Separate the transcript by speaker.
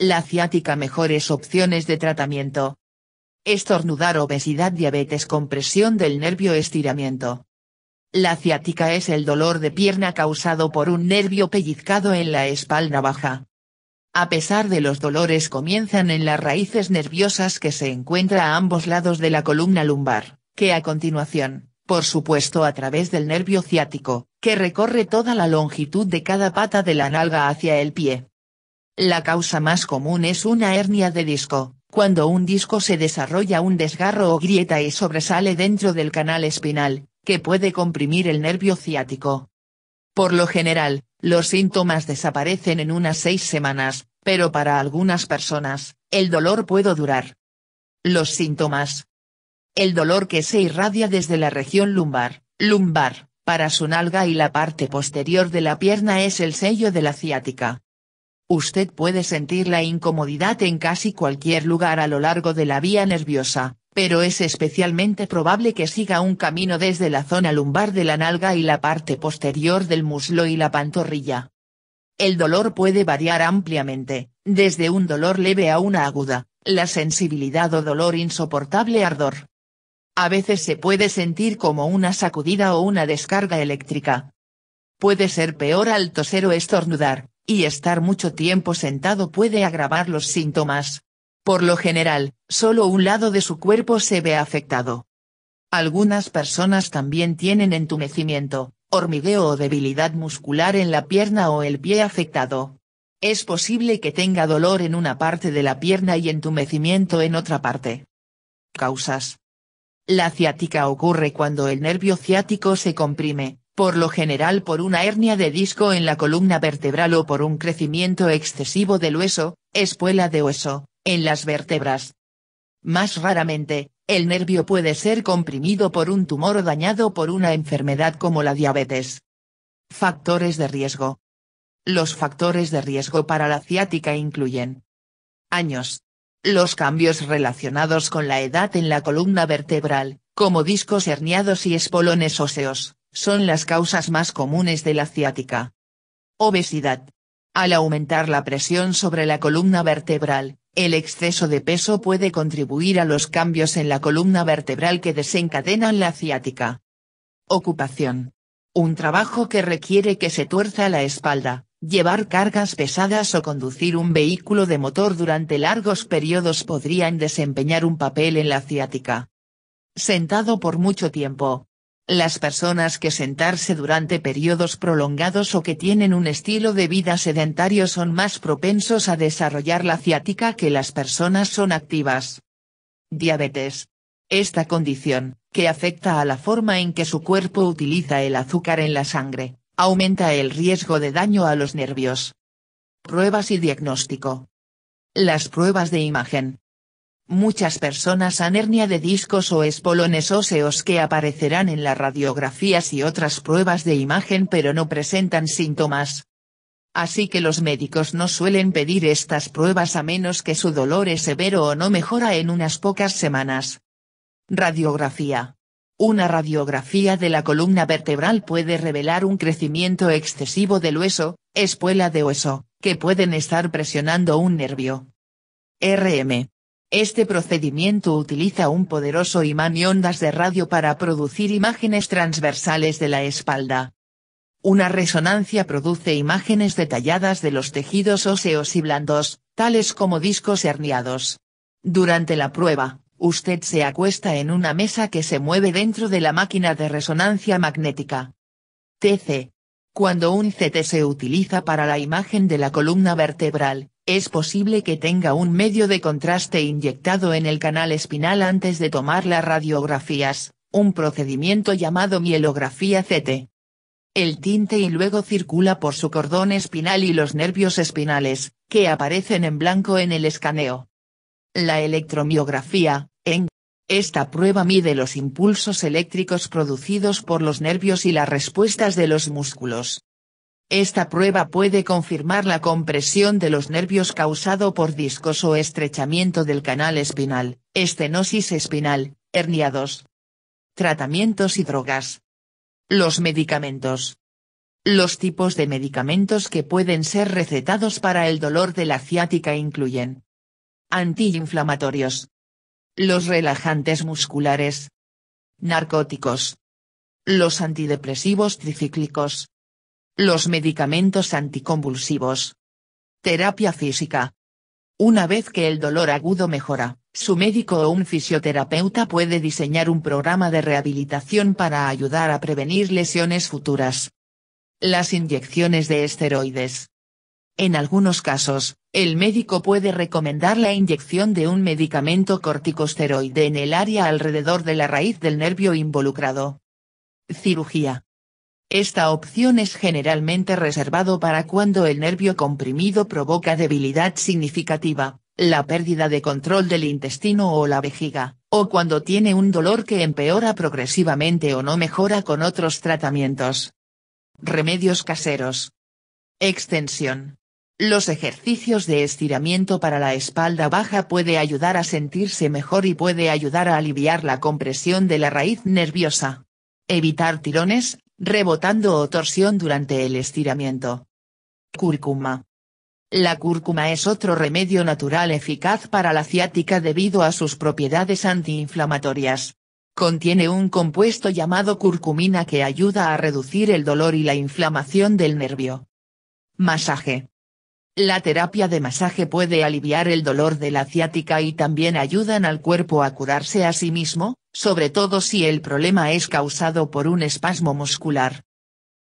Speaker 1: La ciática mejores opciones de tratamiento. Estornudar obesidad diabetes compresión del nervio estiramiento. La ciática es el dolor de pierna causado por un nervio pellizcado en la espalda baja. A pesar de los dolores comienzan en las raíces nerviosas que se encuentra a ambos lados de la columna lumbar, que a continuación, por supuesto a través del nervio ciático, que recorre toda la longitud de cada pata de la nalga hacia el pie. La causa más común es una hernia de disco, cuando un disco se desarrolla un desgarro o grieta y sobresale dentro del canal espinal, que puede comprimir el nervio ciático. Por lo general, los síntomas desaparecen en unas seis semanas, pero para algunas personas, el dolor puede durar. Los síntomas. El dolor que se irradia desde la región lumbar, lumbar, para su nalga y la parte posterior de la pierna es el sello de la ciática. Usted puede sentir la incomodidad en casi cualquier lugar a lo largo de la vía nerviosa, pero es especialmente probable que siga un camino desde la zona lumbar de la nalga y la parte posterior del muslo y la pantorrilla. El dolor puede variar ampliamente, desde un dolor leve a una aguda, la sensibilidad o dolor insoportable ardor. A veces se puede sentir como una sacudida o una descarga eléctrica. Puede ser peor al toser o estornudar, y estar mucho tiempo sentado puede agravar los síntomas. Por lo general, solo un lado de su cuerpo se ve afectado. Algunas personas también tienen entumecimiento, hormigueo o debilidad muscular en la pierna o el pie afectado. Es posible que tenga dolor en una parte de la pierna y entumecimiento en otra parte. Causas. La ciática ocurre cuando el nervio ciático se comprime, por lo general por una hernia de disco en la columna vertebral o por un crecimiento excesivo del hueso, espuela de hueso, en las vértebras. Más raramente, el nervio puede ser comprimido por un tumor o dañado por una enfermedad como la diabetes. Factores de riesgo. Los factores de riesgo para la ciática incluyen años. Los cambios relacionados con la edad en la columna vertebral, como discos herniados y espolones óseos son las causas más comunes de la ciática. Obesidad. Al aumentar la presión sobre la columna vertebral, el exceso de peso puede contribuir a los cambios en la columna vertebral que desencadenan la ciática. Ocupación. Un trabajo que requiere que se tuerza la espalda, llevar cargas pesadas o conducir un vehículo de motor durante largos periodos podrían desempeñar un papel en la ciática. Sentado por mucho tiempo, las personas que sentarse durante periodos prolongados o que tienen un estilo de vida sedentario son más propensos a desarrollar la ciática que las personas son activas. Diabetes. Esta condición, que afecta a la forma en que su cuerpo utiliza el azúcar en la sangre, aumenta el riesgo de daño a los nervios. Pruebas y diagnóstico. Las pruebas de imagen, Muchas personas han hernia de discos o espolones óseos que aparecerán en las radiografías y otras pruebas de imagen pero no presentan síntomas. Así que los médicos no suelen pedir estas pruebas a menos que su dolor es severo o no mejora en unas pocas semanas. Radiografía. Una radiografía de la columna vertebral puede revelar un crecimiento excesivo del hueso, espuela de hueso, que pueden estar presionando un nervio. RM. Este procedimiento utiliza un poderoso imán y ondas de radio para producir imágenes transversales de la espalda. Una resonancia produce imágenes detalladas de los tejidos óseos y blandos, tales como discos herniados. Durante la prueba, usted se acuesta en una mesa que se mueve dentro de la máquina de resonancia magnética. TC. Cuando un CT se utiliza para la imagen de la columna vertebral, es posible que tenga un medio de contraste inyectado en el canal espinal antes de tomar las radiografías, un procedimiento llamado mielografía CT. El tinte y luego circula por su cordón espinal y los nervios espinales, que aparecen en blanco en el escaneo. La electromiografía, en esta prueba mide los impulsos eléctricos producidos por los nervios y las respuestas de los músculos, esta prueba puede confirmar la compresión de los nervios causado por discos o estrechamiento del canal espinal, estenosis espinal, herniados. Tratamientos y drogas. Los medicamentos. Los tipos de medicamentos que pueden ser recetados para el dolor de la ciática incluyen. Antiinflamatorios. Los relajantes musculares. Narcóticos. Los antidepresivos tricíclicos. Los medicamentos anticonvulsivos. Terapia física. Una vez que el dolor agudo mejora, su médico o un fisioterapeuta puede diseñar un programa de rehabilitación para ayudar a prevenir lesiones futuras. Las inyecciones de esteroides. En algunos casos, el médico puede recomendar la inyección de un medicamento corticosteroide en el área alrededor de la raíz del nervio involucrado. Cirugía. Esta opción es generalmente reservado para cuando el nervio comprimido provoca debilidad significativa, la pérdida de control del intestino o la vejiga, o cuando tiene un dolor que empeora progresivamente o no mejora con otros tratamientos. Remedios caseros. Extensión. Los ejercicios de estiramiento para la espalda baja puede ayudar a sentirse mejor y puede ayudar a aliviar la compresión de la raíz nerviosa. Evitar tirones, rebotando o torsión durante el estiramiento. Cúrcuma. La cúrcuma es otro remedio natural eficaz para la ciática debido a sus propiedades antiinflamatorias. Contiene un compuesto llamado curcumina que ayuda a reducir el dolor y la inflamación del nervio. Masaje. La terapia de masaje puede aliviar el dolor de la ciática y también ayudan al cuerpo a curarse a sí mismo, sobre todo si el problema es causado por un espasmo muscular,